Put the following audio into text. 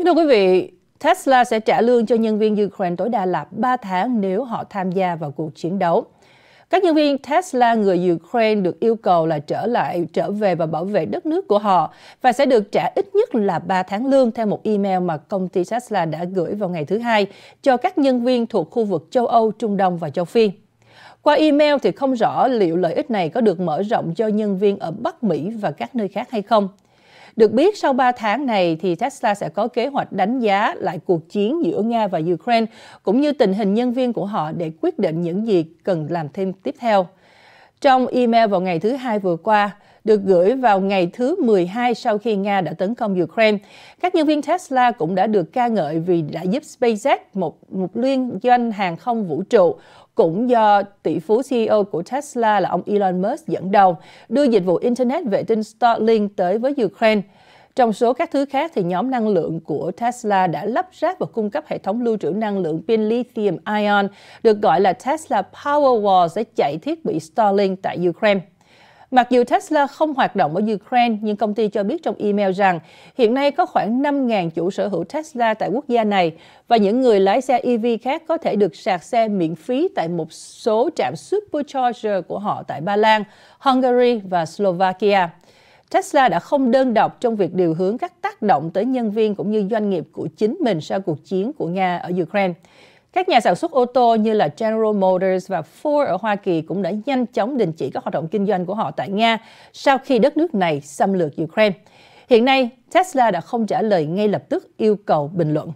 Kính thưa quý vị, Tesla sẽ trả lương cho nhân viên Ukraine tối đa là 3 tháng nếu họ tham gia vào cuộc chiến đấu. Các nhân viên Tesla người Ukraine được yêu cầu là trở lại, trở về và bảo vệ đất nước của họ và sẽ được trả ít nhất là 3 tháng lương theo một email mà công ty Tesla đã gửi vào ngày thứ Hai cho các nhân viên thuộc khu vực châu Âu, Trung Đông và châu Phi. Qua email thì không rõ liệu lợi ích này có được mở rộng cho nhân viên ở Bắc Mỹ và các nơi khác hay không. Được biết, sau 3 tháng này, thì Tesla sẽ có kế hoạch đánh giá lại cuộc chiến giữa Nga và Ukraine, cũng như tình hình nhân viên của họ để quyết định những gì cần làm thêm tiếp theo. Trong email vào ngày thứ hai vừa qua, được gửi vào ngày thứ 12 sau khi Nga đã tấn công Ukraine. Các nhân viên Tesla cũng đã được ca ngợi vì đã giúp SpaceX, một, một liên doanh hàng không vũ trụ, cũng do tỷ phú CEO của Tesla là ông Elon Musk dẫn đầu, đưa dịch vụ Internet vệ tinh Starlink tới với Ukraine. Trong số các thứ khác thì nhóm năng lượng của Tesla đã lắp ráp và cung cấp hệ thống lưu trữ năng lượng pin lithium ion được gọi là Tesla Powerwall sẽ chạy thiết bị Starlink tại Ukraine. Mặc dù Tesla không hoạt động ở Ukraine, nhưng công ty cho biết trong email rằng hiện nay có khoảng 5.000 chủ sở hữu Tesla tại quốc gia này và những người lái xe EV khác có thể được sạc xe miễn phí tại một số trạm supercharger của họ tại Ba Lan, Hungary và Slovakia. Tesla đã không đơn độc trong việc điều hướng các tác động tới nhân viên cũng như doanh nghiệp của chính mình sau cuộc chiến của Nga ở Ukraine. Các nhà sản xuất ô tô như là General Motors và Ford ở Hoa Kỳ cũng đã nhanh chóng đình chỉ các hoạt động kinh doanh của họ tại Nga sau khi đất nước này xâm lược Ukraine. Hiện nay, Tesla đã không trả lời ngay lập tức yêu cầu bình luận.